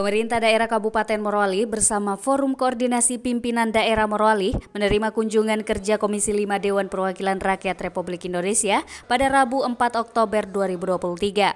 Pemerintah daerah Kabupaten Morowali bersama Forum Koordinasi Pimpinan Daerah Morowali menerima kunjungan kerja Komisi 5 Dewan Perwakilan Rakyat Republik Indonesia pada Rabu 4 Oktober 2023.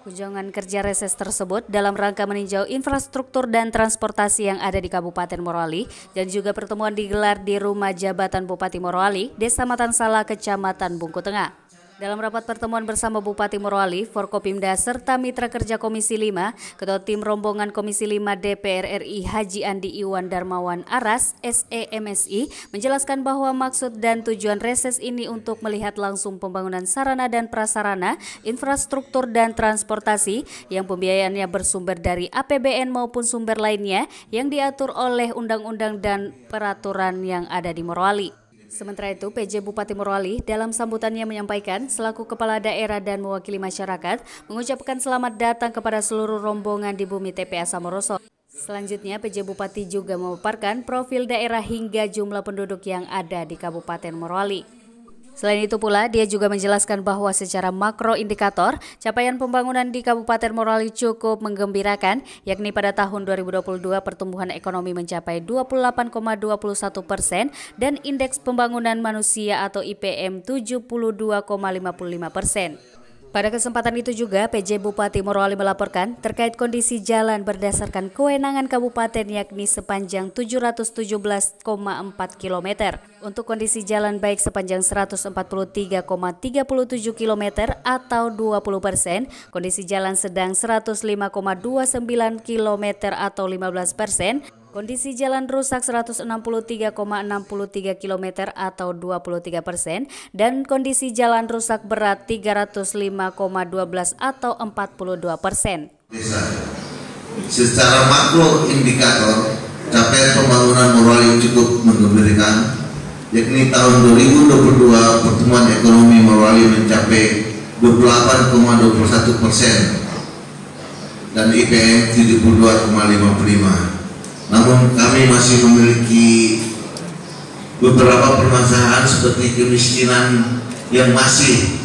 Kunjungan kerja reses tersebut dalam rangka meninjau infrastruktur dan transportasi yang ada di Kabupaten Morowali dan juga pertemuan digelar di rumah jabatan Bupati Morowali, Desa Matansala, Kecamatan Bungku Tengah. Dalam rapat pertemuan bersama Bupati Morowali, Forkopimda serta mitra kerja Komisi 5, Ketua Tim Rombongan Komisi 5 DPR RI Haji Andi Iwan Darmawan Aras, SEMSI, menjelaskan bahwa maksud dan tujuan reses ini untuk melihat langsung pembangunan sarana dan prasarana, infrastruktur dan transportasi yang pembiayaannya bersumber dari APBN maupun sumber lainnya yang diatur oleh undang-undang dan peraturan yang ada di Morowali. Sementara itu, PJ Bupati Morowali dalam sambutannya menyampaikan selaku kepala daerah dan mewakili masyarakat mengucapkan selamat datang kepada seluruh rombongan di bumi TPA Samoroso. Selanjutnya, PJ Bupati juga memaparkan profil daerah hingga jumlah penduduk yang ada di Kabupaten Morowali. Selain itu pula, dia juga menjelaskan bahwa secara makro indikator, capaian pembangunan di Kabupaten Morali cukup menggembirakan, yakni pada tahun 2022 pertumbuhan ekonomi mencapai 28,21 persen dan indeks pembangunan manusia atau IPM 72,55 persen. Pada kesempatan itu juga, PJ Bupati Morowali melaporkan terkait kondisi jalan berdasarkan kewenangan kabupaten yakni sepanjang 717,4 km. Untuk kondisi jalan baik sepanjang 143,37 km atau 20 persen, kondisi jalan sedang 105,29 km atau 15 persen, Kondisi jalan rusak 163,63 km atau 23 persen dan kondisi jalan rusak berat 305,12 atau 42 persen. Secara makro indikator, capaian pembangunan moral yang cukup menggembirakan, yakni tahun 2022 pertumbuhan ekonomi moral mencapai 28,21 persen dan IPM 72,55 namun kami masih memiliki beberapa permasalahan seperti kemiskinan yang masih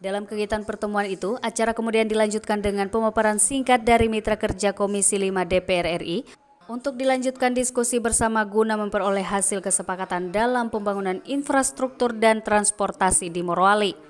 dalam kegiatan pertemuan itu, acara kemudian dilanjutkan dengan pemaparan singkat dari mitra kerja Komisi 5 DPR RI untuk dilanjutkan diskusi bersama guna memperoleh hasil kesepakatan dalam pembangunan infrastruktur dan transportasi di Morowali.